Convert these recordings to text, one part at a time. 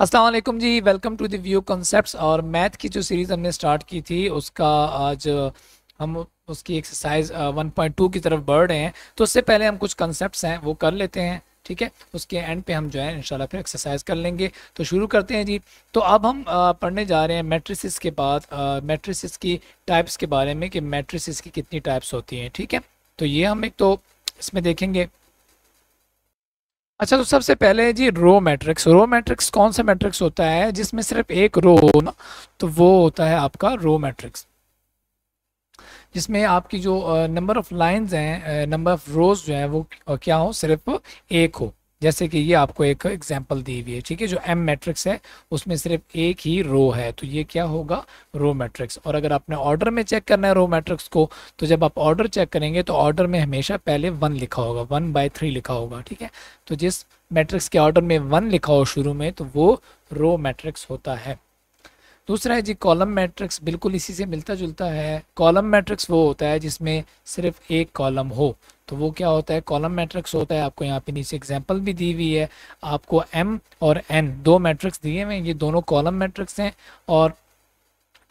Aslam ji welcome to the concept और math की जो सीरीज़ हमने स्टार्ट की थी उसका आज हम उसकी एक्सरसाइज 1.2 uh, की तरफ बढ़ रहे हैं तो उससे पहले हम कुछ कंसेप्ट हैं वो कर लेते हैं ठीक है उसके एंड पे हम जो है इंशाल्लाह फिर एक्सरसाइज कर लेंगे तो शुरू करते हैं जी तो अब हम uh, पढ़ने जा रहे हैं मैट्रिसेस के बाद मैट्रिसेस uh, की टाइप्स के बारे में कि मैट्रिसेस की कितनी टाइप्स होती हैं ठीक है तो ये हम एक तो इसमें देखेंगे अच्छा तो सबसे पहले जी रो मैट्रिक्स रो मैट्रिक्स कौन सा मैट्रिक्स होता है जिसमें सिर्फ एक रो हो ना तो वो होता है आपका रो मैट्रिक्स जिसमें आपकी जो नंबर ऑफ लाइंस हैं नंबर ऑफ रोज जो है वो क्या हो सिर्फ एक हो जैसे कि ये आपको एक एग्जाम्पल दी हुई है ठीक है जो एम मैट्रिक्स है उसमें सिर्फ एक ही रो है तो ये क्या होगा रो मैट्रिक्स और अगर आपने ऑर्डर में चेक करना है रो मैट्रिक्स को तो जब आप ऑर्डर चेक करेंगे तो ऑर्डर में हमेशा पहले वन लिखा होगा वन बाय थ्री लिखा होगा ठीक है तो जिस मैट्रिक्स के ऑर्डर में वन लिखा हो शुरू में तो वो रो मैट्रिक्स होता है दूसरा है जी कॉलम मैट्रिक्स बिल्कुल इसी से मिलता जुलता है कॉलम मैट्रिक्स वो होता है जिसमें सिर्फ एक कॉलम हो तो वो क्या होता है कॉलम मैट्रिक्स होता है आपको यहाँ पे नीचे एग्जांपल भी दी हुई है आपको एम और एन दो मैट्रिक्स दिए हुए हैं ये दोनों कॉलम मैट्रिक्स हैं और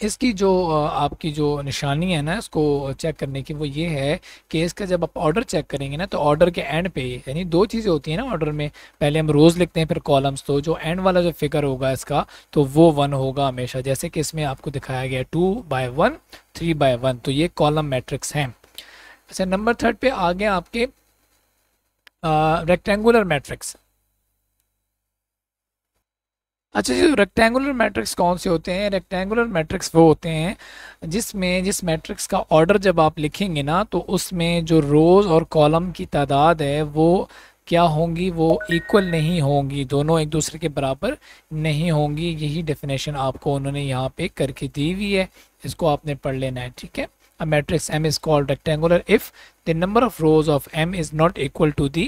इसकी जो आपकी जो निशानी है ना इसको चेक करने की वो ये है कि इसका जब आप ऑर्डर चेक करेंगे ना तो ऑर्डर के एंड पे यानी दो चीज़ें होती हैं ना ऑर्डर में पहले हम रोज़ लिखते हैं फिर कॉलम्स तो जो एंड वाला जो फिगर होगा इसका तो वो वन होगा हमेशा जैसे कि इसमें आपको दिखाया गया two by one three by one तो ये कॉलम मैट्रिक्स हैं अच्छा नंबर थर्ड पर आ गए आपके रेक्टेंगुलर मैट्रिक्स अच्छा जी रेक्टेंगुलर मैट्रिक्स कौन से होते हैं रेक्टेंगुलर मैट्रिक्स वो होते हैं जिसमें जिस मैट्रिक्स का ऑर्डर जब आप लिखेंगे ना तो उसमें जो रोज़ और कॉलम की तादाद है वो क्या होंगी वो इक्वल नहीं होंगी दोनों एक दूसरे के बराबर नहीं होंगी यही डेफिनेशन आपको उन्होंने यहाँ पे करके दी हुई है इसको आपने पढ़ लेना है ठीक है a matrix M is called rectangular if the number of rows of M is not equal to the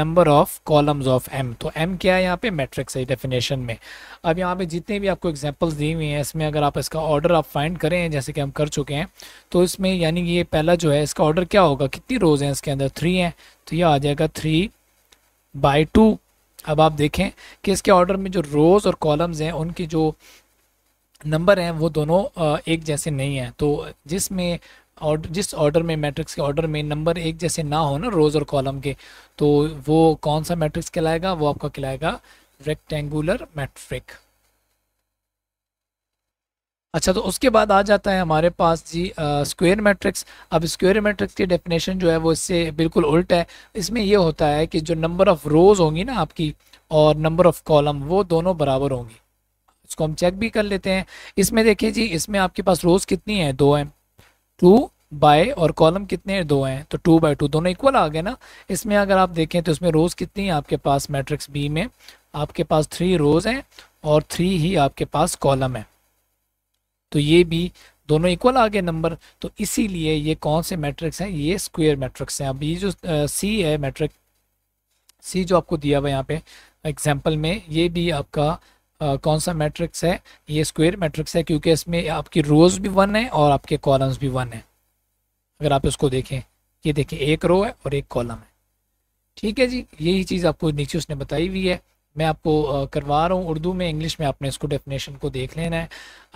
number of columns of M तो M क्या है यहाँ पे matrix है definition में अब यहाँ पे जितने भी आपको examples दिए हुए हैं इसमें अगर आप इसका order आप find करें जैसे कि हम कर चुके हैं तो इसमें यानी कि ये पहला जो है इसका order क्या होगा कितनी rows हैं इसके अंदर थ्री हैं तो ये आ जाएगा थ्री बाई टू अब आप देखें कि इसके ऑर्डर में जो रोज़ और कॉलम्स हैं उनकी जो नंबर हैं वो दोनों एक जैसे नहीं हैं तो जिसमें और जिस ऑर्डर में मैट्रिक्स के ऑर्डर में नंबर एक जैसे ना हो ना रोज़ और कॉलम के तो वो कौन सा मैट्रिक्स कहलाएगा वो आपका कहलाएगा रेक्टेंगुलर मैट्रिक अच्छा तो उसके बाद आ जाता है हमारे पास जी स्क्वायर मैट्रिक्स अब स्क्वायर मैट्रिक्स की डेफिनेशन जो है वो इससे बिल्कुल उल्ट है इसमें यह होता है कि जो नंबर ऑफ़ रोज़ होंगी ना आपकी और नंबर ऑफ़ कॉलम वो दोनों बराबर होंगी उसको हम चेक भी कर लेते हैं इसमें देखिए जी इसमें आपके पास रोज़ कितनी है दो है टू बाय और कॉलम कितने है? दो हैं तो टू बाय टू दोनों इक्वल आ गए ना इसमें अगर आप देखें तो इसमें रोज़ कितनी है आपके पास मैट्रिक्स बी में आपके पास थ्री रोज़ हैं और थ्री ही आपके पास कॉलम है तो ये भी दोनों इक्वल आ गए नंबर तो इसीलिए ये कौन से मैट्रिक्स हैं ये स्क्वेयर मैट्रिक्स हैं अब ये जो सी है मैट्रिक सी जो आपको दिया हुआ यहाँ पे एग्जाम्पल में ये भी आपका आ, कौन सा मैट्रिक्स है ये स्क्वेयर मैट्रिक्स है क्योंकि इसमें आपकी रोज भी वन है और आपके कॉलम्स भी वन है अगर आप इसको देखें ये देखें एक रो है और एक कॉलम है ठीक है जी यही चीज़ आपको नीचे उसने बताई हुई है मैं आपको करवा रहा हूँ उर्दू में इंग्लिश में आपने इसको डेफिनेशन को देख लेना है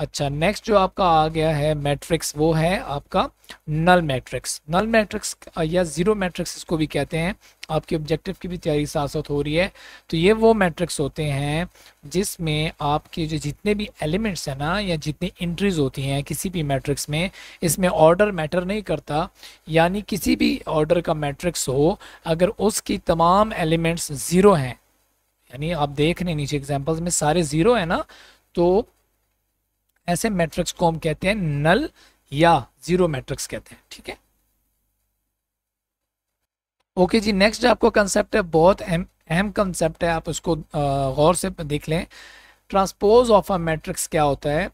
अच्छा नेक्स्ट जो आपका आ गया है मैट्रिक्स वो है आपका नल मैट्रिक्स नल मैट्रिक्स या ज़ीरो मैट्रिक्स इसको भी कहते हैं आपके ऑब्जेक्टिव की भी तैयारी साथ साथ हो रही है तो ये वो मैट्रिक्स होते हैं जिसमें आपके जो जितने भी एलिमेंट्स हैं ना या जितनी इंट्रीज होती हैं किसी भी मैट्रिक्स में इसमें ऑर्डर मैटर नहीं करता यानी किसी भी ऑर्डर का मैट्रिक्स हो अगर उसकी तमाम एलिमेंट्स ज़ीरो हैं यानी आप देख रहे नीचे एग्जाम्पल्स में सारे ज़ीरो है ना तो ऐसे मैट्रिक्स को हम कहते हैं नल या ज़ीरो मैट्रिक्स कहते हैं ठीक है ओके जी नेक्स्ट आपको कंसेप्ट है बहुत अहम अहम कंसेप्ट है आप उसको गौर से देख लें ट्रांसपोज ऑफ अ मैट्रिक्स क्या होता है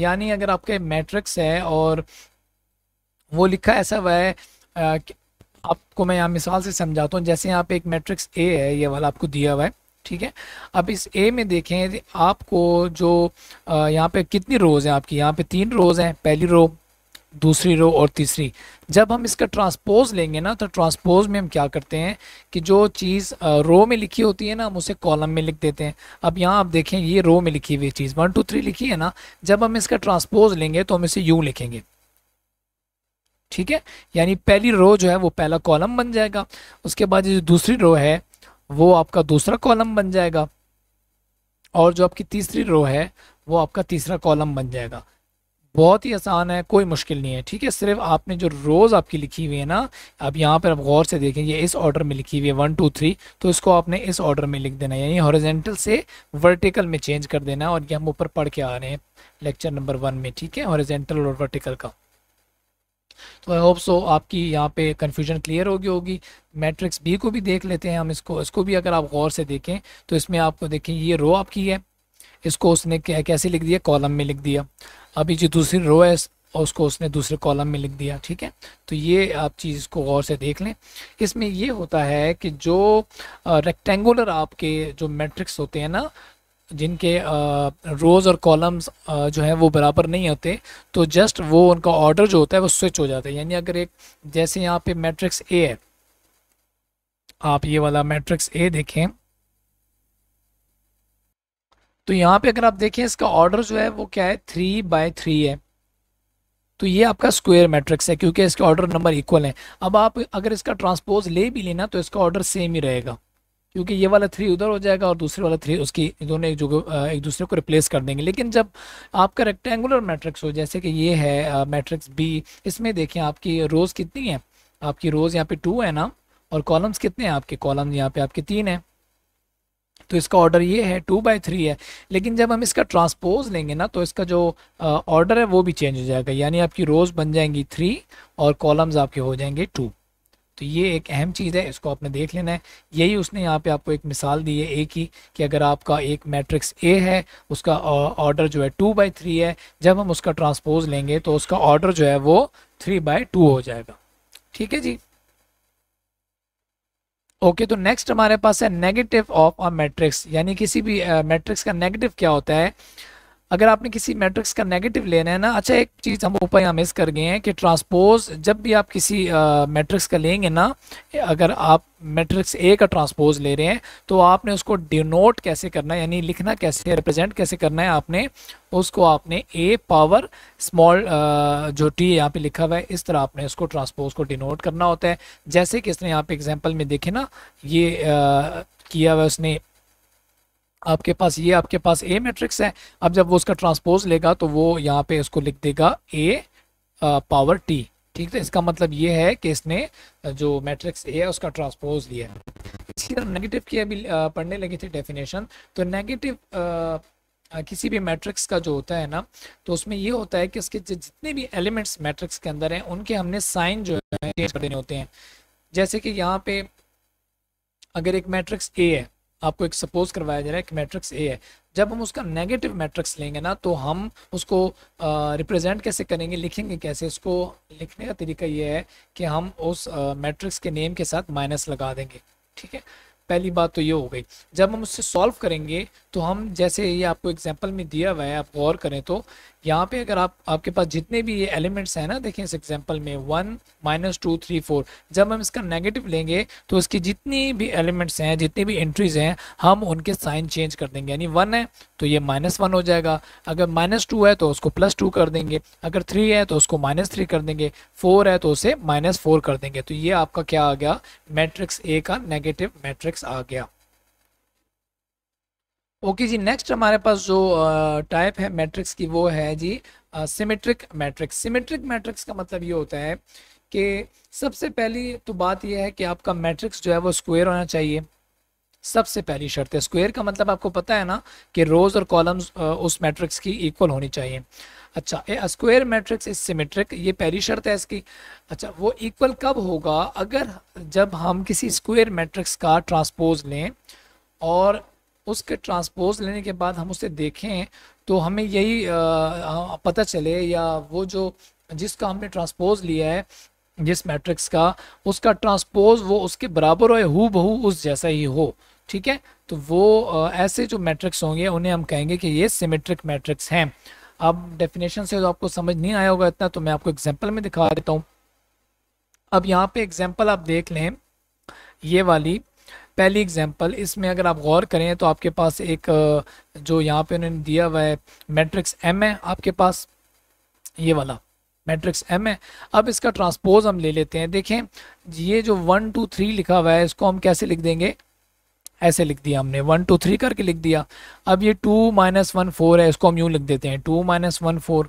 यानी अगर आपके मैट्रिक्स है और वो लिखा ऐसा हुआ है आपको मैं यहाँ मिसाल से समझाता हूँ जैसे यहाँ पे एक मैट्रिक्स ए है ये वाला आपको दिया हुआ है ठीक है अब इस ए में देखें आपको जो यहाँ पे कितनी रोज़ हैं आपकी यहाँ पे तीन रोज़ हैं पहली रो दूसरी रो और तीसरी जब हम इसका ट्रांसपोज लेंगे ना तो ट्रांसपोज में हम क्या करते हैं कि जो चीज़ रो में लिखी होती है ना हम उसे कॉलम में लिख देते हैं अब यहाँ आप देखें ये रो में लिखी हुई चीज़ वन टू थ्री लिखी है ना जब हम इसका ट्रांसपोज लेंगे तो हम इसे यू लिखेंगे ठीक है यानी पहली रो जो है वो पहला कॉलम बन जाएगा उसके बाद ये जो दूसरी रो है वो आपका दूसरा कॉलम बन जाएगा और जो आपकी तीसरी रो है वो आपका तीसरा कॉलम बन जाएगा बहुत ही आसान है कोई मुश्किल नहीं है ठीक है सिर्फ आपने जो रोज़ आपकी लिखी हुई है ना अब यहाँ पर आप गौर से देखें ये इस ऑर्डर में लिखी हुई है वन टू थ्री तो इसको आपने इस ऑर्डर में लिख देना यानी हॉरिजेंटल से वर्टिकल में चेंज कर देना है और ये हम ऊपर पढ़ के आ रहे हैं लेक्चर नंबर वन में ठीक है हॉरिजेंटल और वर्टिकल का तो आई होप सो आपकी यहाँ पे कन्फ्यूजन क्लियर होगी होगी मैट्रिक्स बी को भी देख लेते हैं हम इसको इसको भी अगर आप गौर से देखें तो इसमें आपको देखें ये रो आपकी है इसको उसने कैसे लिख दिया कॉलम में लिख दिया अभी जो दूसरी रो है और उसको उसने दूसरे कॉलम में लिख दिया ठीक है तो ये आप चीज़ को गौर से देख लें इसमें ये होता है कि जो रेक्टेंगुलर आपके जो मैट्रिक्स होते हैं ना जिनके रोज़ और कॉलम्स जो हैं वो बराबर नहीं होते तो जस्ट वो उनका ऑर्डर जो होता है वो स्विच हो जाता है यानी अगर एक जैसे यहाँ पे मैट्रिक्स ए है आप ये वाला मैट्रिक्स ए देखें तो यहाँ पे अगर आप देखें इसका ऑर्डर जो है वो क्या है थ्री बाय थ्री है तो ये आपका स्क्वायर मैट्रिक्स है क्योंकि इसके ऑर्डर नंबर इक्वल है अब आप अगर इसका ट्रांसपोज ले भी लेना तो इसका ऑर्डर सेम ही रहेगा क्योंकि ये वाला थ्री उधर हो जाएगा और दूसरे वाला थ्री उसकी दोनों एक जो एक दूसरे को रिप्लेस कर देंगे लेकिन जब आपका रेक्टेंगुलर मैट्रिक्स हो जैसे कि ये है मैट्रिक्स बी इसमें देखें आपकी रोज़ कितनी है आपकी रोज़ यहाँ पे टू है ना और कॉलम्स कितने हैं आपके कॉलम यहाँ पे आपके तीन है तो इसका ऑर्डर ये है टू बाई थ्री है लेकिन जब हम इसका ट्रांसपोज लेंगे ना तो इसका जो ऑर्डर है वो भी चेंज हो जाएगा यानी आपकी रोज़ बन जाएंगी थ्री और कॉलम्स आपके हो जाएंगे टू तो ये एक अहम चीज़ है इसको आपने देख लेना है यही उसने यहाँ पे आपको एक मिसाल दी है ए की कि अगर आपका एक मैट्रिक्स ए है उसका ऑर्डर जो है टू बाई थ्री है जब हम उसका ट्रांसपोज लेंगे तो उसका ऑर्डर जो है वो थ्री बाई टू हो जाएगा ठीक है जी ओके okay, तो नेक्स्ट हमारे पास है नेगेटिव ऑफ अ मैट्रिक्स यानी किसी भी मैट्रिक्स uh, का नेगेटिव क्या होता है अगर आपने किसी मैट्रिक्स का नेगेटिव लेना है ना अच्छा एक चीज़ हम ऊपर यहाँ मिस कर गए हैं कि ट्रांसपोज जब भी आप किसी मैट्रिक्स का लेंगे ना अगर आप मैट्रिक्स ए का ट्रांसपोज ले रहे हैं तो आपने उसको डिनोट कैसे करना है यानी लिखना कैसे रिप्रेजेंट कैसे करना है आपने उसको आपने ए पावर स्मॉल जो टी यहाँ पे लिखा हुआ है इस तरह आपने उसको ट्रांसपोज को डिनोट करना होता है जैसे कि इसने यहाँ पे एग्जाम्पल में देखे ना ये आ, किया हुआ उसने आपके पास ये आपके पास ए मैट्रिक्स है अब जब वो उसका ट्रांसपोज लेगा तो वो यहाँ पे उसको लिख देगा ए पावर टी ठीक है इसका मतलब ये है कि इसने जो मैट्रिक्स ए है उसका ट्रांसपोज लिया है इसकी तरह नेगेटिव की अभी पढ़ने लगे थे डेफिनेशन तो नेगेटिव किसी भी मैट्रिक्स का जो होता है ना तो उसमें ये होता है कि उसके जितने भी एलिमेंट्स मैट्रिक्स के अंदर हैं उनके हमने साइन जो है चेंज कर देने होते हैं जैसे कि यहाँ पे अगर एक मैट्रिक्स ए है आपको एक सपोज करवाया जा रहा है कि मैट्रिक्स ए है जब हम उसका नेगेटिव मैट्रिक्स लेंगे ना तो हम उसको रिप्रेजेंट कैसे करेंगे लिखेंगे कैसे इसको लिखने का तरीका ये है कि हम उस मैट्रिक्स के नेम के साथ माइनस लगा देंगे ठीक है पहली बात तो ये हो गई जब हम उससे सॉल्व करेंगे तो हम जैसे ये आपको एग्जाम्पल में दिया हुआ है आप गौर करें तो यहाँ पे अगर आप आपके पास जितने भी ये एलिमेंट्स हैं ना देखें इस एग्जांपल में one minus two three four जब हम इसका नेगेटिव लेंगे तो उसकी जितनी भी एलिमेंट्स हैं जितनी भी एंट्रीज हैं हम उनके साइन चेंज कर देंगे यानी वन है तो ये माइनस वन हो जाएगा अगर माइनस टू है तो उसको प्लस टू कर देंगे अगर थ्री है तो उसको माइनस थ्री कर देंगे फोर है तो उसे माइनस फोर कर देंगे तो ये आपका क्या आ गया मैट्रिक्स ए का नेगेटिव मैट्रिक्स आ गया ओके जी नेक्स्ट हमारे पास जो टाइप है मैट्रिक्स की वो है जी सिमेट्रिक मैट्रिक्स सिमेट्रिक मैट्रिक्स का मतलब ये होता है कि सबसे पहली तो बात यह है कि आपका मैट्रिक्स जो है वो स्क्वायर होना चाहिए सबसे पहली शर्त है स्क्वायर का मतलब आपको पता है ना कि रोज और कॉलम्स उस मैट्रिक्स की इक्वल होनी चाहिए अच्छा स्क्वायर मैट्रिक्स इज सिमेट्रिक ये पहली शर्त है इसकी अच्छा वो इक्वल कब होगा अगर जब हम किसी स्क्वायर मैट्रिक्स का ट्रांसपोज लें और उसके ट्रांसपोज लेने के बाद हम उसे देखें तो हमें यही पता चले या वो जो जिसका हमने ट्रांसपोज लिया है जिस मैट्रिक्स का उसका ट्रांसपोज वो उसके बराबर हो हु बहू उस जैसा ही हो ठीक है तो वो ऐसे जो मैट्रिक्स होंगे उन्हें हम कहेंगे कि ये सिमेट्रिक मैट्रिक्स हैं अब डेफिनेशन से तो आपको समझ नहीं आया होगा इतना तो मैं आपको एग्जाम्पल में दिखा देता हूँ अब यहाँ पे एग्जाम्पल आप देख लें ये वाली पहली एग्जांपल इसमें अगर आप गौर करें तो आपके पास एक जो यहाँ पे उन्होंने दिया हुआ है मैट्रिक्स एम है आपके पास ये वाला मैट्रिक्स एम है अब इसका ट्रांसपोज हम ले लेते हैं देखें ये जो वन टू थ्री लिखा हुआ है इसको हम कैसे लिख देंगे ऐसे लिख दिया हमने वन टू थ्री करके लिख दिया अब ये टू माइनस वन फोर है इसको हम यूँ लिख देते हैं टू माइनस वन फोर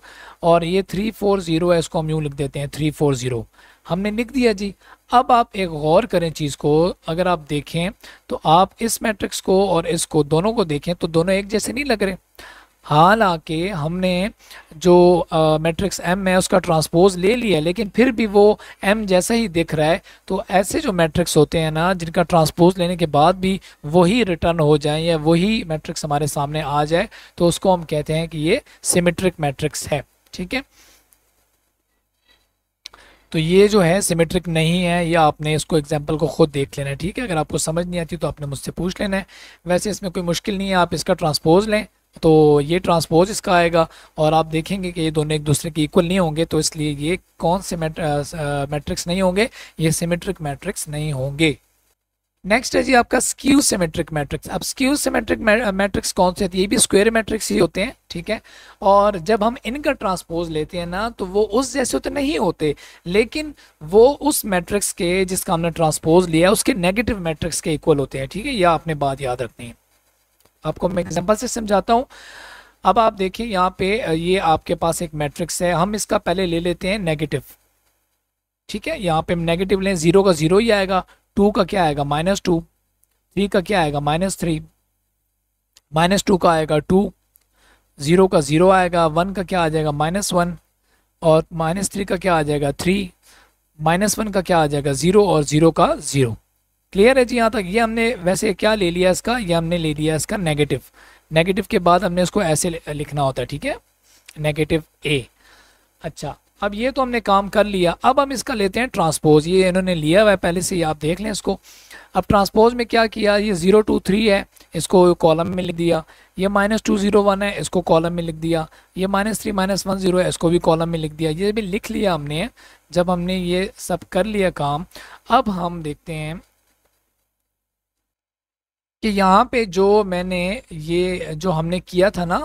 और ये थ्री फोर ज़ीरो है इसको हम यूँ लिख देते हैं थ्री फोर ज़ीरो हमने लिख दिया जी अब आप एक गौर करें चीज़ को अगर आप देखें तो आप इस मैट्रिक्स को और इसको दोनों को देखें तो दोनों एक जैसे नहीं लग रहे हालांकि हमने जो मैट्रिक्स एम है उसका ट्रांसपोज ले लिया लेकिन फिर भी वो एम जैसा ही दिख रहा है तो ऐसे जो मैट्रिक्स होते हैं ना जिनका ट्रांसपोज लेने के बाद भी वही रिटर्न हो जाए या वही मैट्रिक्स हमारे सामने आ जाए तो उसको हम कहते हैं कि ये सिमेट्रिक मैट्रिक्स है ठीक है तो ये जो है सिमेट्रिक नहीं है या आपने इसको एग्जाम्पल को खुद देख लेना है ठीक है अगर आपको समझ नहीं आती तो आपने मुझसे पूछ लेना है वैसे इसमें कोई मुश्किल नहीं है आप इसका ट्रांसपोज लें तो ये ट्रांसपोज इसका आएगा और आप देखेंगे कि ये दोनों एक दूसरे के इक्वल नहीं होंगे तो इसलिए ये कौन से मैट्रिक्स नहीं होंगे ये सिमेट्रिक मैट्रिक्स नहीं होंगे नेक्स्ट है जी आपका स्क्यू सिमेट्रिक मैट्रिक्स अब स्क्यू सिमेट्रिक मैट्रिक्स कौन से होती है ये भी स्क्वायर मैट्रिक्स ही होते हैं ठीक है और जब हम इनका ट्रांसपोज लेते हैं ना तो वो उस जैसे होते तो नहीं होते लेकिन वो उस मैट्रिक्स के जिसका हमने ट्रांसपोज लिया उसके नेगेटिव मैट्रिक्स के इक्वल होते हैं ठीक है यह आपने बात याद रखनी है आपको मैं एग्जाम्पल से समझाता हूँ अब आप देखिए यहाँ पे ये आपके पास एक मैट्रिक्स है हम इसका पहले ले लेते हैं नेगेटिव ठीक है यहाँ पे हम नेगेटिव लें जीरो का जीरो ही आएगा टू का क्या आएगा माइनस टू थ्री का क्या आएगा माइनस थ्री माइनस टू का आएगा टू ज़ीरो का ज़ीरो आएगा वन का क्या आ जाएगा माइनस वन और माइनस थ्री का क्या आ जाएगा थ्री माइनस वन का क्या आ जाएगा ज़ीरो और ज़ीरो का ज़ीरो क्लियर है जी यहाँ तक ये हमने वैसे क्या ले लिया इसका ये हमने ले लिया इसका नेगेटिव नेगेटिव के बाद हमने इसको ऐसे लिखना होता है ठीक है नेगेटिव ए अच्छा अब ये तो हमने काम कर लिया अब हम इसका लेते हैं ट्रांसपोज ये इन्होंने लिया हुआ है पहले से ही आप देख लें इसको अब ट्रांसपोज में क्या किया ये ज़ीरो टू थ्री है इसको कॉलम में लिख दिया ये माइनस टू ज़ीरो वन है इसको कॉलम में लिख दिया ये minus three minus one zero है इसको भी कॉलम में लिख दिया ये भी लिख लिया हमने जब हमने ये सब कर लिया काम अब हम देखते हैं कि यहाँ पे जो मैंने ये जो हमने किया था ना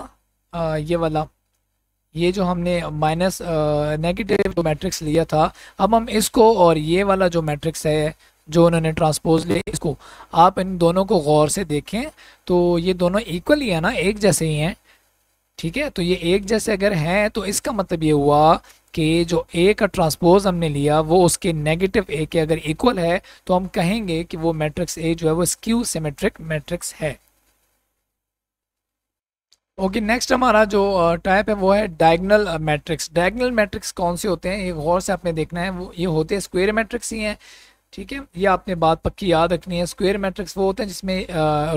आ, ये वाला ये जो हमने माइनस नेगेटिव जो मैट्रिक्स लिया था अब हम इसको और ये वाला जो मैट्रिक्स है जो उन्होंने ट्रांसपोज लिया इसको आप इन दोनों को गौर से देखें तो ये दोनों इक्वल ही है ना एक जैसे ही हैं ठीक है तो ये एक जैसे अगर हैं तो इसका मतलब ये हुआ कि जो ए का ट्रांसपोज हमने लिया वो उसके नेगेटिव ए के अगर इक्वल है तो हम कहेंगे कि वो मैट्रिक्स ए जो है वो स्क्यू सिमेट्रिक मैट्रिक्स है ओके नेक्स्ट हमारा जो टाइप है वो है डायगनल मैट्रिक्स डायगनल मैट्रिक्स कौन से होते हैं ये गौर से आपने देखना है वो ये होते हैं स्क्वेयर मैट्रिक्स ही हैं ठीक है ये आपने बात पक्की याद रखनी है स्क्वेयर मैट्रिक्स वो होते हैं जिसमें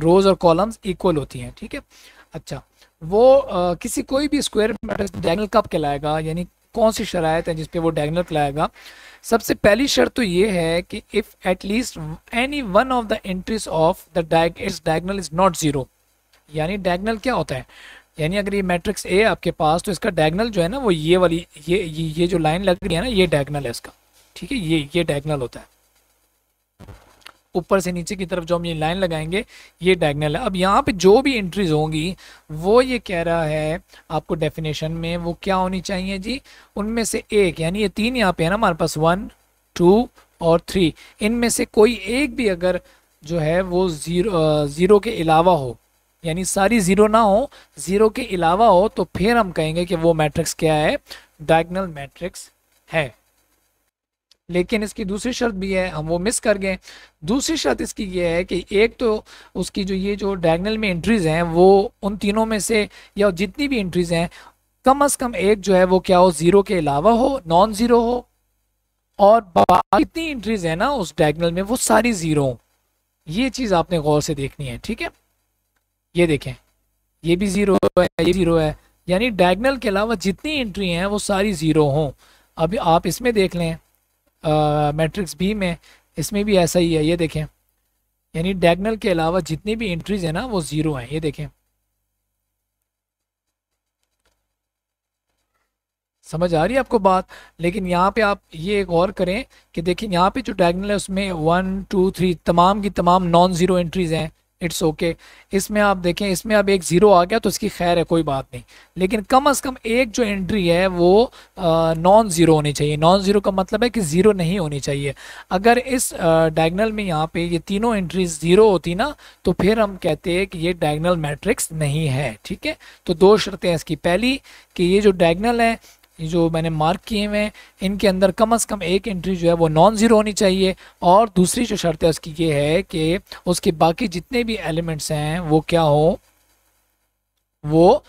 रोज और कॉलम्स इक्वल होती हैं ठीक है थीके? अच्छा वो आ, किसी कोई भी स्क्वेयर मैट्रिक्स डायगनल कब कहलाएगा यानी कौन सी शरात है जिसपे वो डायगनल कहलाएगा सबसे पहली शर्त तो ये है कि if at least any one of the entries of the diagonal is not zero यानी डायगनल क्या होता है यानी अगर ये मैट्रिक्स ए आपके पास तो इसका डायगनल जो है ना वो ये वाली ये ये, ये जो लाइन लग रही है ना ये डायगनल है इसका ठीक है ये ये डायगनल होता है ऊपर से नीचे की तरफ जो हम ये लाइन लगाएंगे ये डायगनल है अब यहाँ पे जो भी एंट्रीज होंगी वो ये कह रहा है आपको डेफिनेशन में वो क्या होनी चाहिए जी उनमें से एक यानी ये तीन यहाँ पे है ना हमारे पास वन टू और थ्री इनमें से कोई एक भी अगर जो है वो ज़ीरो ज़ीरो के अलावा हो यानी सारी ज़ीरो ना हो ज़ीरो के अलावा हो तो फिर हम कहेंगे कि वो मैट्रिक्स क्या है डायगनल मैट्रिक्स है लेकिन इसकी दूसरी शर्त भी है हम वो मिस कर गए दूसरी शर्त इसकी ये है कि एक तो उसकी जो ये जो डायगनल में एंट्रीज़ हैं वो उन तीनों में से या जितनी भी एंट्रीज़ हैं कम अज़ कम एक जो है वो क्या हो ज़ीरो के अलावा हो नॉन ज़ीरो हो और इतनी एंट्रीज़ हैं ना उस डायगनल में वो सारी ज़ीरो ये चीज़ आपने गौर से देखनी है ठीक है ये देखें ये भी ज़ीरो है ये ज़ीरो है यानी डायगनल के अलावा जितनी एंट्री हैं वो सारी ज़ीरो हों अभी आप इसमें देख लें मैट्रिक्स बी में इसमें भी ऐसा ही है ये देखें यानी डायगनल के अलावा जितनी भी एंट्रीज है ना वो ज़ीरो हैं ये देखें समझ आ रही है आपको बात लेकिन यहाँ पे आप ये एक और करें कि देखिए यहाँ पे जो डायगनल है उसमें वन टू थ्री तमाम की तमाम नॉन ज़ीरो एंट्रीज़ हैं इट्स ओके okay. इसमें आप देखें इसमें अब एक ज़ीरो आ गया तो इसकी खैर है कोई बात नहीं लेकिन कम अज़ कम एक जो एंट्री है वो नॉन ज़ीरो होनी चाहिए नॉन ज़ीरो का मतलब है कि ज़ीरो नहीं होनी चाहिए अगर इस डायगनल में यहाँ पे ये तीनों एंट्रीज ज़ीरो होती ना तो फिर हम कहते हैं कि ये डायगनल मैट्रिक्स नहीं है ठीक है तो दो शर्तें इसकी पहली कि ये जो डायगनल है जो मैंने मार्क किए हुए हैं इनके अंदर कम अज़ कम एक एंट्री जो है वो नॉन ज़ीरो होनी चाहिए और दूसरी जो शर्त है उसकी ये है कि उसके बाकी जितने भी एलिमेंट्स हैं वो क्या हो वो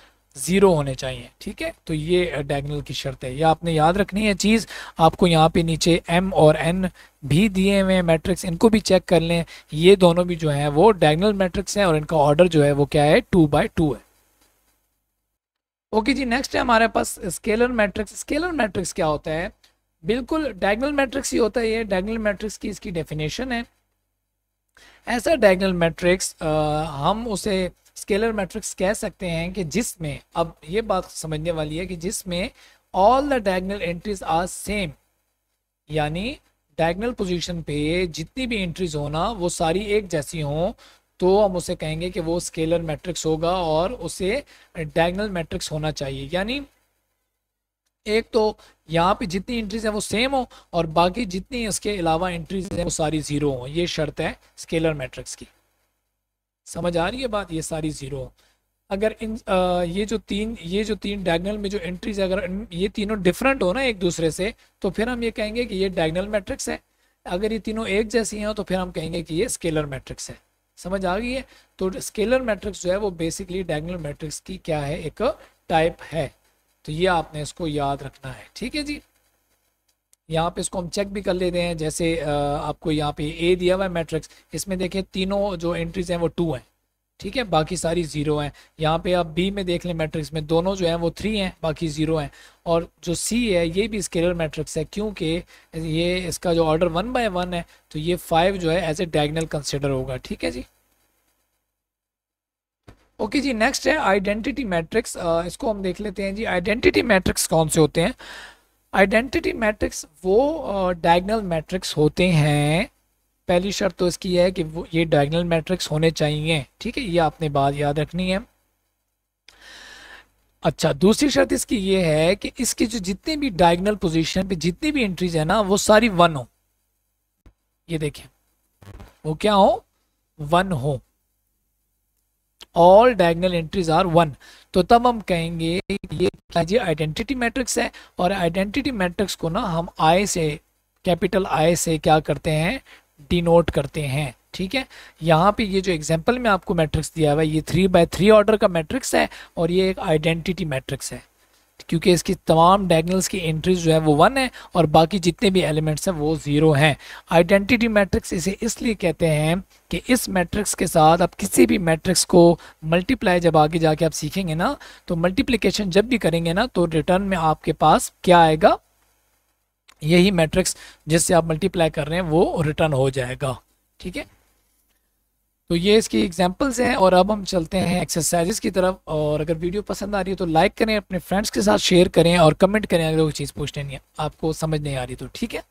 ज़ीरो होने चाहिए ठीक है तो ये डायगनल की शर्त है ये आपने याद रखनी है चीज़ आपको यहाँ पे नीचे एम और एन भी दिए हुए हैं मैट्रिक्स इनको भी चेक कर लें ये दोनों भी जो हैं वो डायगनल मैट्रिक्स हैं और इनका ऑर्डर जो है वो क्या है टू बाई टू है ओके जी नेक्स्ट है हमारे पास स्केलर मैट्रिक्स स्केलर मैट्रिक्स क्या होता है बिल्कुल डायगनल मैट्रिक्स ही होता है ये डायगनल मैट्रिक्स की इसकी डेफिनेशन है ऐसा डायगनल मैट्रिक्स हम उसे स्केलर मैट्रिक्स कह सकते हैं कि जिसमें अब ये बात समझने वाली है कि जिसमें all the diagonal entries are same यानी डायगनल पोजीशन पे जितनी भी एंट्रीज होना वो सारी एक जैसी हों तो हम उसे कहेंगे कि वो स्केलर मैट्रिक्स होगा और उसे डायगनल मैट्रिक्स होना चाहिए यानी एक तो यहाँ पे जितनी एंट्रीज हैं वो सेम हो और बाकी जितनी इसके अलावा एंट्रीज हैं वो सारी ज़ीरो हो ये शर्त है स्केलर मैट्रिक्स की समझ आ रही है बात ये सारी ज़ीरो हो अगर इन आ, ये जो तीन ये जो तीन डायगनल में जो एंट्रीज अगर ये तीनों डिफरेंट हो ना एक दूसरे से तो फिर हम ये कहेंगे कि ये डायगनल मैट्रिक्स है अगर ये तीनों एक जैसी हैं तो फिर हम कहेंगे कि ये स्केलर मैट्रिक्स है समझ आ गई है तो स्केलर मैट्रिक्स जो है वो बेसिकली डायगोनल मैट्रिक्स की क्या है एक टाइप है तो ये आपने इसको याद रखना है ठीक है जी यहाँ पे इसको हम चेक भी कर लेते हैं जैसे आपको यहाँ पे ए दिया हुआ है मैट्रिक्स इसमें देखिए तीनों जो एंट्रीज हैं वो टू हैं ठीक है बाकी सारी ज़ीरो हैं यहाँ पे आप बी में देख लें मैट्रिक्स में दोनों जो हैं वो थ्री हैं बाकी ज़ीरो हैं और जो सी है ये भी स्केलर मैट्रिक्स है क्योंकि ये इसका जो ऑर्डर वन बाय वन है तो ये फाइव जो है एज ए डायगनल कंसिडर होगा ठीक है जी ओके okay जी नेक्स्ट है आइडेंटिटी मैट्रिक्स इसको हम देख लेते हैं जी आइडेंटिटी मैट्रिक्स कौन से होते हैं आइडेंटिटी मैट्रिक्स वो डायगनल uh, मैट्रिक्स होते हैं पहली शर्त तो इसकी है कि वो ये डायगनल मैट्रिक्स होने चाहिए ठीक है ये आपने बात याद रखनी है अच्छा दूसरी शर्त इसकी ये है कि इसकी जो जितनी भी डायगनल पोजीशन पे जितनी भी एंट्रीज है ना वो सारी वन हो ये देखिए वो क्या हो वन हो all diagonal entries are one तो तब हम कहेंगे ये जी आइडेंटिटी मैट्रिक्स है और आइडेंटिटी मैट्रिक्स को ना हम आई से कैपिटल आई से क्या करते हैं डिनोट करते हैं ठीक है यहाँ पे ये जो एग्जाम्पल में आपको मैट्रिक्स दिया हुआ है ये थ्री बाय थ्री ऑर्डर का मैट्रिक्स है और ये एक आइडेंटिटी मैट्रिक्स है क्योंकि इसकी तमाम डायगनल्स की एंट्रीज जो है वो वन है और बाकी जितने भी एलिमेंट्स हैं वो ज़ीरो हैं आइडेंटिटी मैट्रिक्स इसे इसलिए कहते हैं कि इस मैट्रिक्स के साथ आप किसी भी मैट्रिक्स को मल्टीप्लाई जब आगे जाके आप सीखेंगे ना तो मल्टीप्लिकेशन जब भी करेंगे ना तो रिटर्न में आपके पास क्या आएगा यही मैट्रिक्स जिससे आप मल्टीप्लाई कर रहे हैं वो रिटर्न हो जाएगा ठीक है तो ये इसकी एग्जांपल्स हैं और अब हम चलते हैं एक्सरसाइजेस की तरफ और अगर वीडियो पसंद आ रही है तो लाइक करें अपने फ्रेंड्स के साथ शेयर करें और कमेंट करें अगर वो चीज़ पूछने नहीं आपको समझ नहीं आ रही तो ठीक है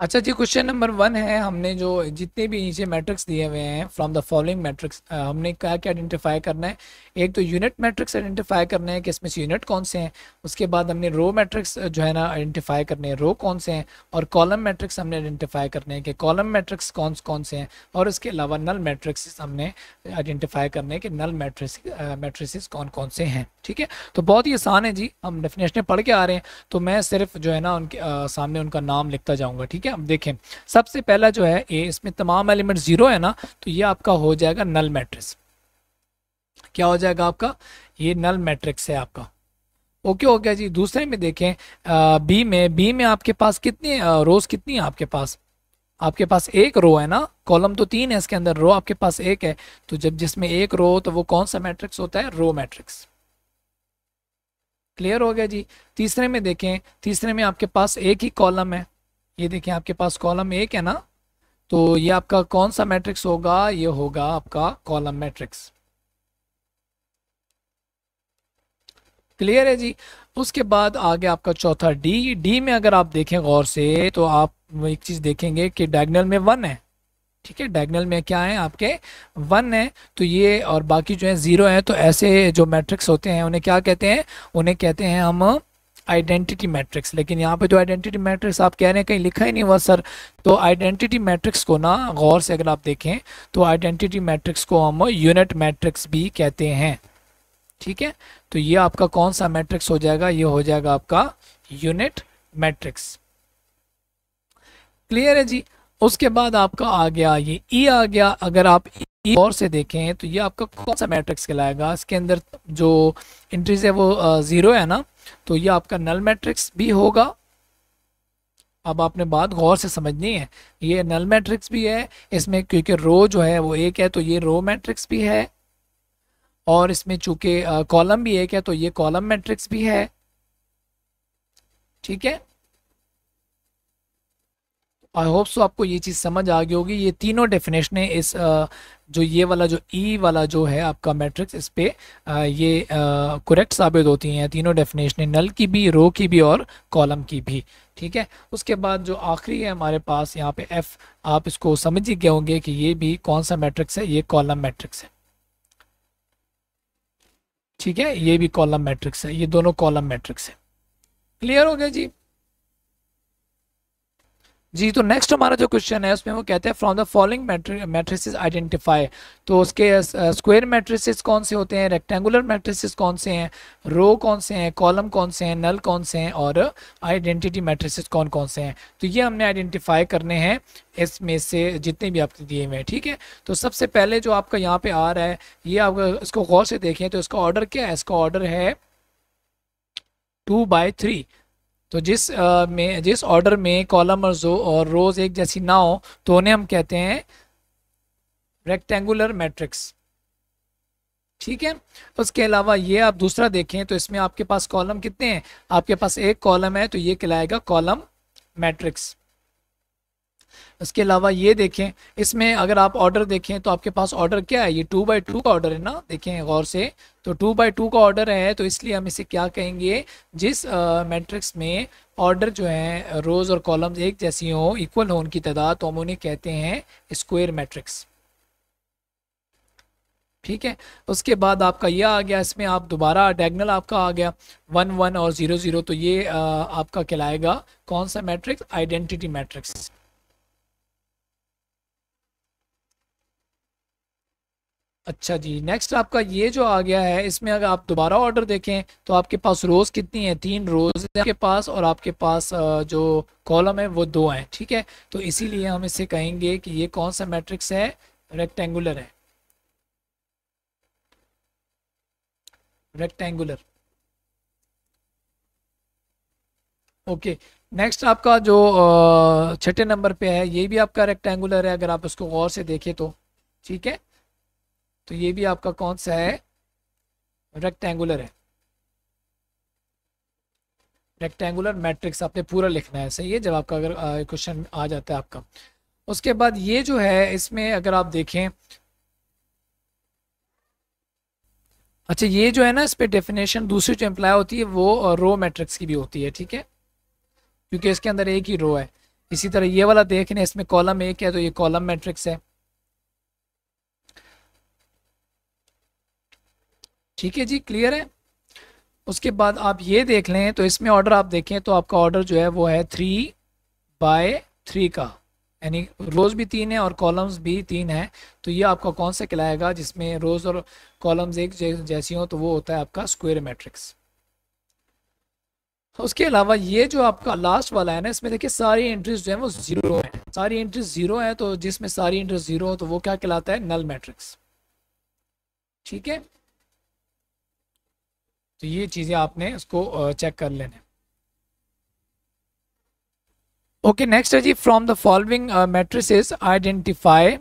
अच्छा जी क्वेश्चन नंबर वन है हमने जो जितने भी नीचे मैट्रिक्स दिए हुए हैं फ्रॉम द फॉलोइंग मैट्रिक्स हमने क्या क्या आइडेंटिफाई करना है एक तो यूनिट मैट्रिक्स आइडेंटिफाई करना है कि इसमें से यूनिट कौन से हैं उसके बाद हमने रो मैट्रिक्स जो है ना आइडेंटिफाई करने हैं रो कौन से हैं और कॉलम मैट्रिक्स हमने आइडेंटिफाई करने हैं कि कॉलम मैट्रिक्स कौन कौन से हैं और इसके अलावा नल मैट्रिक्स हमने आइडेंटिफाई करने हैं कि नल मैट्रिक मैट्रिक कौन कौन से हैं ठीक है तो बहुत ही आसान है जी हम डेफिनेशन पढ़ के आ रहे हैं तो मैं सिर्फ जो है ना उनके सामने उनका नाम लिखता जाऊँगा ठीक है है अब देखें सबसे पहला जो है ए इसमें तमाम एलिमेंट जीरो है ना तो ये आपका हो जाएगा नल मैट्रिक्स क्या हो जाएगा आपका ये नल मैट्रिक्स है आपका ओके हो गया जी दूसरे में देखें आ, बी में बी में आपके पास कितनी रोज कितनी है आपके पास आपके पास एक रो है ना कॉलम तो तीन है इसके अंदर रो आपके पास एक है तो जब जिसमें एक रो तो वो कौन सा मैट्रिक्स होता है रो मैट्रिक्स क्लियर हो गया जी तीसरे में देखें तीसरे में आपके पास एक ही कॉलम है ये देखिए आपके पास कॉलम एक है ना तो ये आपका कौन सा मैट्रिक्स होगा ये होगा आपका कॉलम मैट्रिक्स क्लियर है जी उसके बाद आगे आपका चौथा डी डी में अगर आप देखें गौर से तो आप एक चीज देखेंगे कि डायगनल में वन है ठीक है डायगनल में क्या है आपके वन है तो ये और बाकी जो है ज़ीरो है तो ऐसे जो मैट्रिक्स होते हैं उन्हें क्या कहते हैं उन्हें कहते हैं हम आइडेंटिटी मैट्रिक्स लेकिन यहाँ पे जो आइडेंटिटी मैट्रिक्स आप कह रहे हैं कहीं लिखा ही नहीं हुआ सर तो आइडेंटिटी मैट्रिक्स को ना गौर से अगर आप देखें तो आइडेंटिटी मैट्रिक्स को हम यूनिट मैट्रिक्स भी कहते हैं ठीक है तो ये आपका कौन सा मैट्रिक्स हो जाएगा ये हो जाएगा आपका यूनिट मैट्रिक्स क्लियर है जी उसके बाद आपका आ गया ये ई e आ गया अगर आप ई e और से देखें तो ये आपका कौन सा मैट्रिक्स कहलाएगा इसके अंदर जो इंट्रीज है वो ज़ीरो है ना तो ये आपका नल मैट्रिक्स भी होगा अब आपने बात गौर से समझनी है ये नल मैट्रिक्स भी है इसमें क्योंकि रो जो है वो एक है तो ये रो मैट्रिक्स भी है और इसमें चूंकि कॉलम भी एक है तो ये कॉलम मैट्रिक्स भी है ठीक है आई होप सो आपको ये चीज़ समझ आ गई होगी ये तीनों डेफिनेशनें इस जो ये वाला जो ई e वाला जो है आपका मैट्रिक्स इस पे ये करेक्ट साबित होती हैं तीनों डेफिनेशनें नल की भी रो की भी और कॉलम की भी ठीक है उसके बाद जो आखिरी है हमारे पास यहाँ पे एफ आप इसको समझ ही गए होंगे कि ये भी कौन सा मैट्रिक्स है ये कॉलम मैट्रिक्स है ठीक है ये भी कॉलम मैट्रिक्स है ये दोनों कॉलम मैट्रिक्स है क्लियर हो गया जी जी तो नेक्स्ट हमारा जो क्वेश्चन है उसमें वो कहते हैं from the following matrices identify तो उसके स्क्वायर मैट्रिसेस कौन से होते हैं रेक्टेंगुलर मैट्रिसेस कौन से हैं रो कौन से हैं कॉलम कौन से हैं नल कौन से हैं और आइडेंटिटी मैट्रिसेस कौन कौन से हैं तो ये हमने आइडेंटिफाई करने हैं इसमें से जितने भी आपके दिए हुए हैं ठीक है तो सबसे पहले जो आपका यहाँ पे आ रहा है ये आप इसको गौर से देखें तो इसका ऑर्डर क्या है इसका ऑर्डर है टू बाई थ्री तो जिस आ, में जिस ऑर्डर में कॉलम और जो और रोज़ एक जैसी ना हो तो उन्हें हम कहते हैं रेक्टेंगुलर मैट्रिक्स ठीक है उसके अलावा ये आप दूसरा देखें तो इसमें आपके पास कॉलम कितने हैं आपके पास एक कॉलम है तो ये कहलाएगा कॉलम मैट्रिक्स इसके अलावा ये देखें इसमें अगर आप ऑर्डर देखें तो आपके पास ऑर्डर क्या है ये टू बाई टू का ऑर्डर है ना देखें गौर से तो टू बाई टू का ऑर्डर है तो इसलिए हम इसे क्या कहेंगे जिस मैट्रिक्स में ऑर्डर जो है रोज़ और कॉलम एक जैसी हो इक्वल हो उनकी तादाद तो हम उन्हें कहते हैं स्क्वेयर मैट्रिक्स ठीक है उसके बाद आपका यह आ गया इसमें आप दोबारा डायगनल आपका आ गया वन वन और ज़ीरो ज़ीरो तो ये आ, आपका कहलाएगा कौन सा मैट्रिक्स आइडेंटिटी मैट्रिक्स अच्छा जी नेक्स्ट आपका ये जो आ गया है इसमें अगर आप दोबारा ऑर्डर देखें तो आपके पास रोज़ कितनी है तीन रोज़ आपके पास और आपके पास जो कॉलम है वो दो हैं ठीक है तो इसीलिए हम इसे कहेंगे कि ये कौन सा मैट्रिक्स है रेक्टेंगुलर है रेक्टेंगुलर ओके नेक्स्ट आपका जो छठे नंबर पे है ये भी आपका रेक्टेंगुलर है अगर आप उसको गौर से देखें तो ठीक है तो ये भी आपका कौन सा है रेक्टेंगुलर है रेक्टेंगुलर मैट्रिक्स आपने पूरा लिखना है सही है जब आपका अगर क्वेश्चन आ जाता है आपका उसके बाद ये जो है इसमें अगर आप देखें अच्छा ये जो है ना इस पर डेफिनेशन दूसरी जो एम्प्लॉय होती है वो रो मैट्रिक्स की भी होती है ठीक है क्योंकि इसके अंदर एक ही रो है इसी तरह ये वाला देखने इसमें कॉलम एक है तो ये कॉलम मैट्रिक्स है ठीक है जी क्लियर है उसके बाद आप ये देख लें तो इसमें ऑर्डर आप देखें तो आपका ऑर्डर जो है वो है थ्री बाय थ्री का यानी रोज़ भी तीन है और कॉलम्स भी तीन है तो ये आपका कौन सा कहलाएगा जिसमें रोज़ और कॉलम्स एक जैसी हो तो वो होता है आपका स्क्वायर मैट्रिक्स उसके अलावा ये जो आपका लास्ट वाला है ना इसमें देखिए सारी एंट्रीज जो है वो ज़ीरो हैं सारी एंट्रीज ज़ीरो हैं तो जिसमें सारी एंट्रीज ज़ीरो हो तो वो क्या कहलाता है नल मैट्रिक्स ठीक है तो ये चीज़ें आपने इसको चेक कर लेने ओके नेक्स्ट है जी from the following matrices identify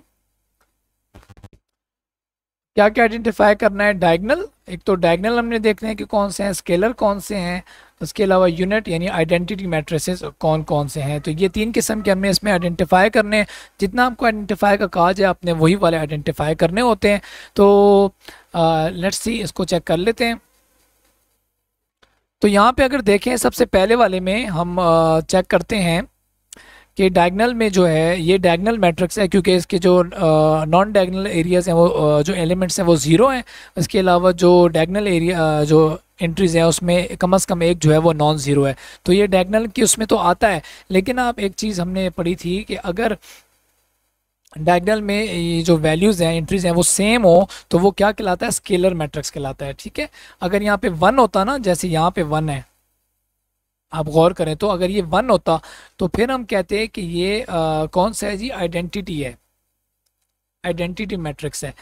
क्या क्या आइडेंटिफाई करना है डायगनल एक तो डायगनल हमने देखना है कि कौन से हैं स्केलर कौन से हैं उसके अलावा यूनिट यानी आइडेंटिटी मैट्रिसेस कौन कौन से हैं तो ये तीन किस्म के हमें इसमें आइडेंटिफाई करने हैं जितना आपको आइडेंटिफाई का काज है आपने वही वाले आइडेंटिफाई करने होते हैं तो लेट्स सी इसको चेक कर लेते हैं तो यहाँ पे अगर देखें सबसे पहले वाले में हम चेक करते हैं कि डायगनल में जो है ये डायगनल मैट्रिक्स है क्योंकि इसके जो नॉन डायगनल एरियाज़ हैं वो जो एलिमेंट्स हैं वो ज़ीरो हैं इसके अलावा जो डायगनल एरिया जो एंट्रीज हैं उसमें कम अज़ कम एक जो है वो नॉन ज़ीरो है तो ये डायगनल की उसमें तो आता है लेकिन आप एक चीज़ हमने पढ़ी थी कि अगर डायगनल में ये जो वैल्यूज़ हैं एंट्रीज हैं वो सेम हो तो वो क्या कहलाता है स्केलर मैट्रिक्स कहलाता है ठीक है अगर यहाँ पे वन होता ना जैसे यहाँ पे वन है आप गौर करें तो अगर ये वन होता तो फिर हम कहते हैं कि ये आ, कौन सा है जी आइडेंटिटी है आइडेंटिटी मैट्रिक्स है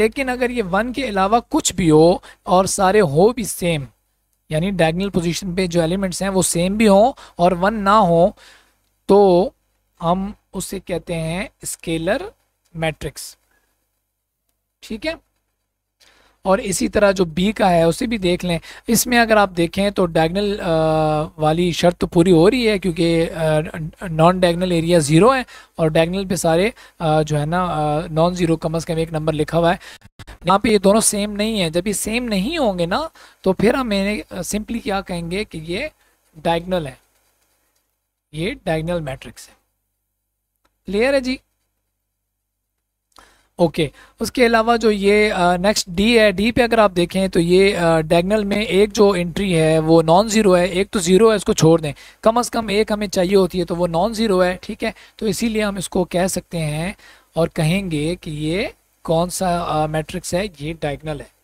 लेकिन अगर ये वन के अलावा कुछ भी हो और सारे हो भी सेम यानी डायगनल पोजिशन पे जो एलिमेंट्स हैं वो सेम भी हों और वन ना हो तो हम उसे कहते हैं स्केलर मैट्रिक्स ठीक है और इसी तरह जो बी का है उसे भी देख लें इसमें अगर आप देखें तो डायगनल वाली शर्त तो पूरी हो रही है क्योंकि नॉन डायगनल एरिया ज़ीरो है और डायगनल पे सारे आ, जो है ना नॉन ज़ीरो कम अज़ कम एक नंबर लिखा हुआ है यहाँ पे ये दोनों सेम नहीं है जब ये सेम नहीं होंगे ना तो फिर हम सिंपली क्या कहेंगे कि ये डायगनल है ये डायगनल मैट्रिक्स है क्लियर है जी ओके okay. उसके अलावा जो ये नेक्स्ट डी है डी पे अगर आप देखें तो ये डायगनल में एक जो एंट्री है वो नॉन ज़ीरो है एक तो ज़ीरो है इसको छोड़ दें कम अज़ कम एक हमें चाहिए होती है तो वो नॉन ज़ीरो है ठीक है तो इसीलिए हम इसको कह सकते हैं और कहेंगे कि ये कौन सा मैट्रिक्स है ये डायगनल है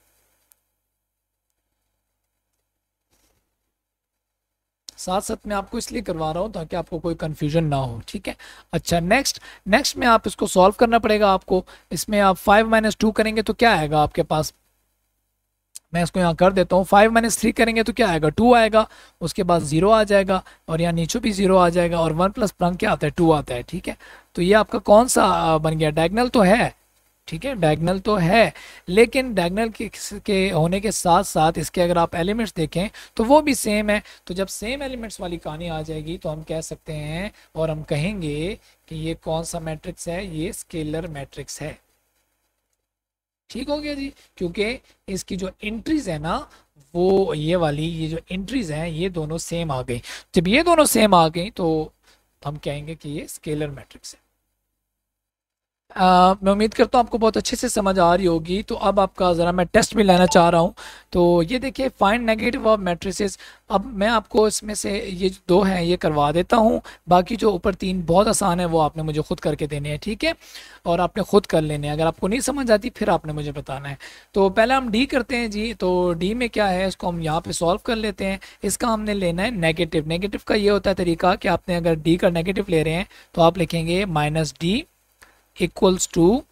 साथ साथ मैं आपको इसलिए करवा रहा हूँ ताकि आपको कोई कन्फ्यूजन ना हो ठीक है अच्छा नेक्स्ट नेक्स्ट में आप इसको सॉल्व करना पड़ेगा आपको इसमें आप फाइव माइनस टू करेंगे तो क्या आएगा आपके पास मैं इसको यहाँ कर देता हूँ फाइव माइनस थ्री करेंगे तो क्या आएगा टू आएगा उसके बाद जीरो आ जाएगा और यहाँ नीचे भी जीरो आ जाएगा और वन प्लस प्लंग क्या आता है टू आता है ठीक है तो ये आपका कौन सा बन गया डायगनल तो है ठीक है डायगनल तो है लेकिन डायगनल के, के होने के साथ साथ इसके अगर आप एलिमेंट्स देखें तो वो भी सेम है तो जब सेम एलिमेंट्स वाली कहानी आ जाएगी तो हम कह सकते हैं और हम कहेंगे कि ये कौन सा मैट्रिक्स है ये स्केलर मैट्रिक्स है ठीक हो गया जी क्योंकि इसकी जो एंट्रीज है ना वो ये वाली ये जो एंट्रीज हैं ये दोनों सेम आ गई जब ये दोनों सेम आ गई तो हम कहेंगे कि ये स्केलर मैट्रिक्स है मैं उम्मीद करता हूँ आपको बहुत अच्छे से समझ आ रही होगी तो अब आपका ज़रा मैं टेस्ट भी लेना चाह रहा हूँ तो ये देखिए फाइंड नेगेटिव ऑफ मैट्रिसेस अब मैं आपको इसमें से ये दो हैं ये करवा देता हूँ बाकी जो ऊपर तीन बहुत आसान है वो आपने मुझे खुद करके देने हैं ठीक है और आपने खुद कर लेने हैं अगर आपको नहीं समझ आती फिर आपने मुझे बताना है तो पहले हम डी करते हैं जी तो डी में क्या है इसको हम यहाँ पर सॉल्व कर लेते हैं इसका हमने लेना है नेगेटिव नेगेटिव का ये होता है तरीका कि आपने अगर डी का नेगेटिव ले रहे हैं तो आप लिखेंगे माइनस डी इक्वल्स टू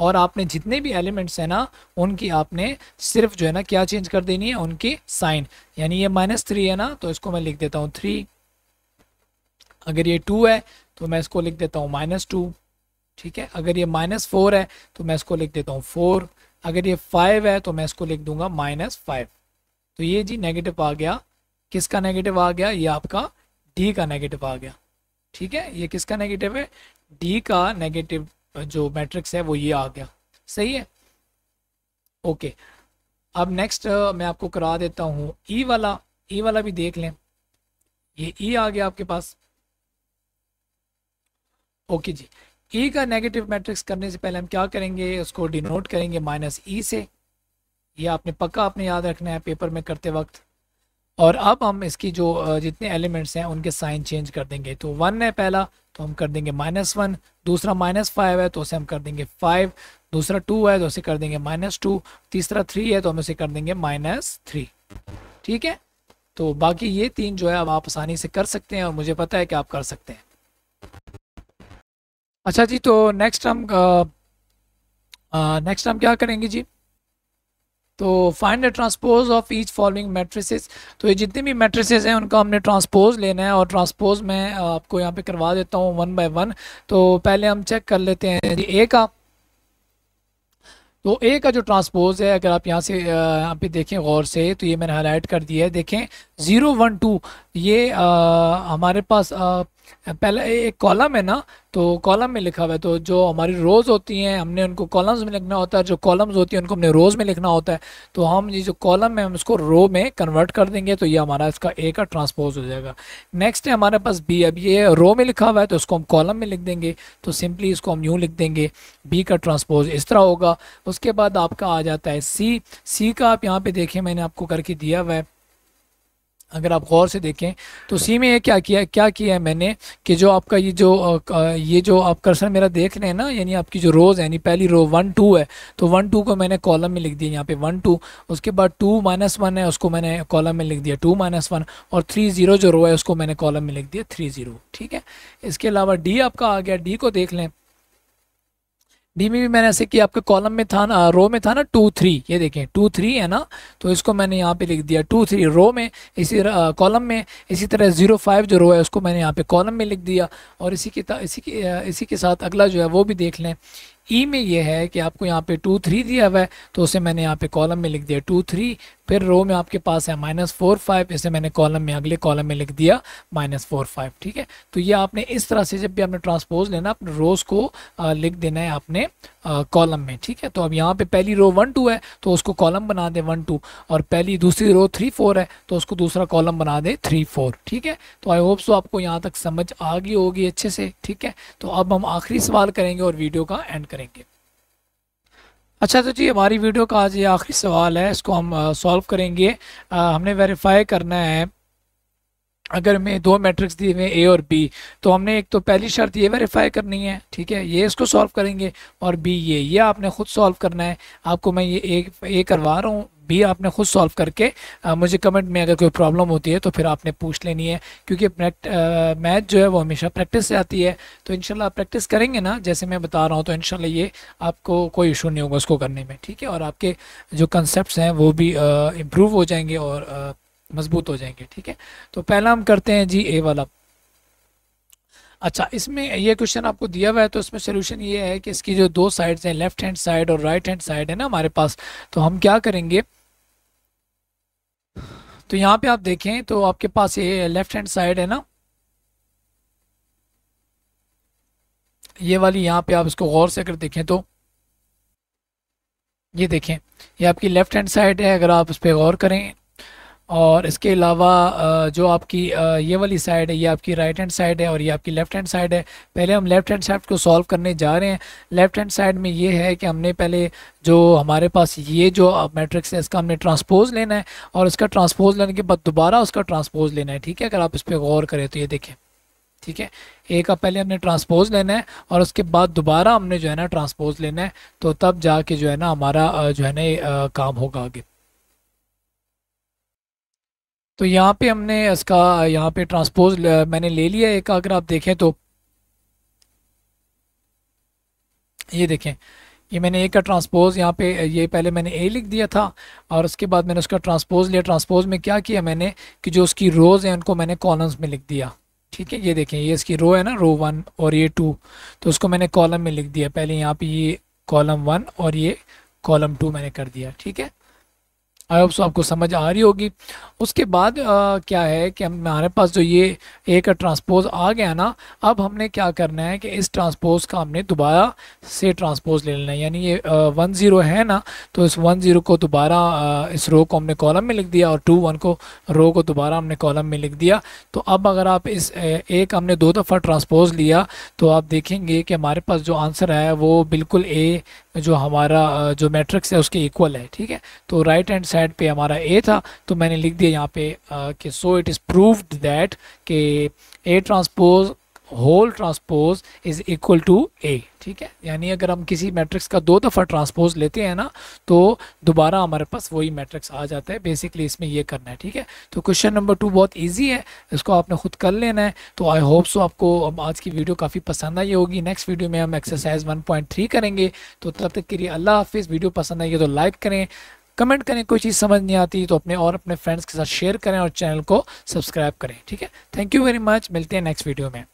और आपने जितने भी एलिमेंट्स हैं ना उनकी आपने सिर्फ जो है ना क्या चेंज कर देनी है उनकी साइन यानी ये माइनस थ्री है ना तो इसको मैं लिख देता हूँ थ्री अगर ये टू है तो मैं इसको लिख देता हूँ माइनस टू ठीक है अगर ये माइनस फोर है तो मैं इसको लिख देता हूँ फोर अगर ये फाइव है तो मैं इसको लिख दूंगा माइनस फाइव तो ये जी नेगेटिव आ गया किसका नेगेटिव आ गया ये आपका डी का नेगेटिव आ गया ठीक है ये किसका नेगेटिव है डी का नेगेटिव जो मैट्रिक्स है वो ये आ गया सही है ओके अब नेक्स्ट मैं आपको करा देता हूँ ई e वाला ई e वाला भी देख लें ये ई e आ गया आपके पास ओके जी ई का नेगेटिव मैट्रिक्स करने से पहले हम क्या करेंगे उसको डिनोट करेंगे माइनस ई से ये आपने पक्का आपने याद रखना है पेपर में करते वक्त और अब हम इसकी जो जितने एलिमेंट्स हैं उनके साइन चेंज कर देंगे तो वन है पहला तो हम कर देंगे माइनस वन दूसरा माइनस फाइव है तो उसे हम कर देंगे फाइव दूसरा टू है तो उसे कर देंगे माइनस टू तीसरा थ्री है तो हम उसे कर देंगे माइनस थ्री ठीक है तो बाकी ये तीन जो है अब आप आसानी से कर सकते हैं और मुझे पता है कि आप कर सकते हैं अच्छा जी तो नेक्स्ट हम नेक्स्ट हम क्या करेंगे जी तो find the transpose of each following matrices तो ये जितने भी मेट्रिसेस हैं उनका हमने ट्रांसपोज लेना है और ट्रांसपोज मैं आपको यहाँ पे करवा देता हूँ वन बाय वन तो पहले हम चेक कर लेते हैं जी ए का तो ए का जो ट्रांसपोज है अगर आप यहाँ से यहाँ पे देखें गौर से तो ये मैंने हाईलाइट कर दिया है देखें ज़ीरो वन टू ये आ, हमारे पास आ, पहले एक कॉलम है ना तो कॉलम में लिखा हुआ है तो जो हमारी रोज़ होती हैं हमने उनको कॉलम्स में लिखना होता है जो कॉलम्स होती हैं उनको हमने रोज़ में लिखना होता है तो हम ये जो कॉलम है हम इसको रो में कन्वर्ट कर देंगे तो ये हमारा इसका ए का ट्रांसपोज हो जाएगा नेक्स्ट है हमारे पास बी अब ये रो में लिखा हुआ है तो उसको हम कॉलम में लिख देंगे तो सिंपली इसको हम यूँ लिख देंगे बी का ट्रांसपोज इस तरह होगा उसके बाद आपका आ जाता है सी सी का आप यहाँ पर देखिए मैंने आपको करके दिया हुआ है अगर आप गौर से देखें तो सी में ये क्या किया क्या किया है मैंने कि जो आपका ये जो ये जो आप कर्सर मेरा देख रहे हैं ना यानी आपकी जो रोज़ है यानी पहली रो वन टू है तो वन टू को मैंने कॉलम में लिख दिया यहाँ पे वन टू उसके बाद टू माइनस वन है उसको मैंने कॉलम में लिख दिया टू माइनस वन और थ्री ज़ीरो जो रो है उसको मैंने कॉलम में लिख दिया थ्री ज़ीरो ठीक है इसके अलावा डी आपका आ गया डी को देख लें डी में भी मैंने ऐसे किया आपके कॉलम में था ना रो में था ना टू थ्री ये देखें टू थ्री है ना तो इसको मैंने यहाँ पे लिख दिया टू थ्री रो में इसी कॉलम में इसी तरह ज़ीरो फाइव जो रो है उसको मैंने यहाँ पे कॉलम में लिख दिया और इसी के इसी के इसी के साथ अगला जो है वो भी देख लें ई में ये है कि आपको यहाँ पे टू थ्री दिया हुआ है तो उसे मैंने यहाँ पे कॉलम में लिख दिया टू थ्री फिर रो में आपके पास है माइनस फोर फाइव इसे मैंने कॉलम में अगले कॉलम में लिख दिया माइनस फोर फाइव ठीक है तो ये आपने इस तरह से जब भी आपने ट्रांसपोज लेना अपने रोज को लिख देना है आपने कॉलम में ठीक है तो अब यहाँ पे पहली रो वन टू है तो उसको कॉलम बना दे वन टू और पहली दूसरी रो थ्री फोर है तो उसको दूसरा कॉलम बना दे थ्री फोर ठीक है तो आई होप सो आपको यहाँ तक समझ आ गई होगी अच्छे से ठीक है तो अब हम आखिरी सवाल करेंगे और वीडियो का एंड करेंगे अच्छा तो जी हमारी वीडियो का आज ये आखिरी सवाल है इसको हम सॉल्व करेंगे आ, हमने वेरीफाई करना है अगर हमें दो मैट्रिक्स दिए हुए ए और बी तो हमने एक तो पहली शर्त ये वेरीफाई करनी है ठीक है ये इसको सॉल्व करेंगे और बी ये ये आपने खुद सॉल्व करना है आपको मैं ये ए, ए करवा रहा हूँ भी आपने खुद सॉल्व करके आ, मुझे कमेंट में अगर कोई प्रॉब्लम होती है तो फिर आपने पूछ लेनी है क्योंकि मैथ जो है वो हमेशा प्रैक्टिस से आती है तो इनशाला आप प्रैक्टिस करेंगे ना जैसे मैं बता रहा हूँ तो इनशाला ये आपको कोई इशू नहीं होगा उसको करने में ठीक है और आपके जो कंसेप्ट हैं वो भी इम्प्रूव हो जाएंगे और मजबूत हो जाएंगे ठीक है तो पहला हम करते हैं जी ए वाला अच्छा इसमें ये क्वेश्चन आपको दिया हुआ है तो इसमें सोल्यूशन ये है कि इसकी जो दो साइड्स हैं लेफ्ट हैंड साइड और राइट हैंड साइड है ना हमारे पास तो हम क्या करेंगे तो यहाँ पे आप देखें तो आपके पास ये लेफ्ट हैंड साइड है ना ये वाली यहाँ पे आप इसको गौर से अगर देखें तो ये देखें ये आपकी लेफ़्ट हैंड साइड है अगर आप उस पर गौर करें और इसके अलावा जो आपकी ये वाली साइड है ये आपकी राइट हैंड साइड है और ये आपकी लेफ़्ट हैंड साइड है पहले हम लेफ़्ट हैंड साइड को सॉल्व करने जा रहे हैं लेफ़्ट हैंड साइड में ये है कि हमने पहले जो हमारे पास ये जो मैट्रिक्स है इसका हमने ट्रांसपोज लेना है और इसका ट्रांसपोज लेने के बाद दोबारा उसका ट्रांसपोज लेना है ठीक है अगर आप इस पर गौर करें तो ये देखें ठीक है ए का पहले हमने ट्रांसपोज लेना है और उसके बाद दोबारा हमने जो है ना ट्रांसपोज लेना है तो तब जाके जो है ना हमारा जो है ना काम होगा आगे तो यहाँ पे हमने इसका यहाँ पे ट्रांसपोज मैंने ले लिया एक अगर आप देखें तो ये देखें ये मैंने एक का ट्रांसपोज़ यहाँ पे ये पहले मैंने ए लिख दिया था और उसके बाद मैंने उसका ट्रांसपोज़ लिया ट्रांसपोज़ में क्या किया मैंने कि जो उसकी रोज़ है उनको मैंने कॉलम्स में लिख दिया ठीक है ये देखें ये इसकी रो है ना रो वन और ये टू तो उसको मैंने कॉलम में लिख दिया पहले यहाँ पे ये कॉलम वन और ये कॉलम टू मैंने कर दिया ठीक है आई होप सो आपको समझ आ रही होगी उसके बाद आ, क्या है कि हम हमारे पास जो ये एक ट्रांसपोज आ गया ना अब हमने क्या करना है कि इस ट्रांसपोज का हमने दोबारा से ट्रांसपोज ले लेना है यानी ये वन ज़ीरो है ना तो इस वन ज़ीरो को दोबारा इस रो को हमने कॉलम में लिख दिया और टू वन को रो को दोबारा हमने कॉलम में लिख दिया तो अब अगर आप इस ए, एक हमने दो दफ़ा ट्रांसपोज लिया तो आप देखेंगे कि हमारे पास जो आंसर है वो बिल्कुल ए जो हमारा जो मैट्रिक्स है उसके इक्वल है ठीक है तो राइट हैंड साइड पे हमारा ए था तो मैंने लिख दिया यहाँ पे कि so it is proved that कि A transpose whole transpose is equal to A ठीक है यानी अगर हम किसी मैट्रिक्स का दो दफ़ा ट्रांसपोज लेते हैं ना तो दोबारा हमारे पास वही मैट्रिक्स आ जाता है बेसिकली इसमें ये करना है ठीक है तो क्वेश्चन नंबर टू बहुत ईजी है इसको आपने खुद कर लेना है तो आई होप सो आपको आज की वीडियो काफ़ी पसंद आई होगी नेक्स्ट वीडियो में हम एक्सरसाइज वन पॉइंट थ्री करेंगे तो तब तक के लिए अल्लाह हाफिज़ वीडियो पसंद आई तो लाइक करें कमेंट करें कोई चीज़ समझ नहीं आती तो अपने और अपने फ्रेंड्स के साथ शेयर करें और चैनल को सब्सक्राइब करें ठीक है थैंक यू वेरी मच मिलते हैं नेक्स्ट वीडियो में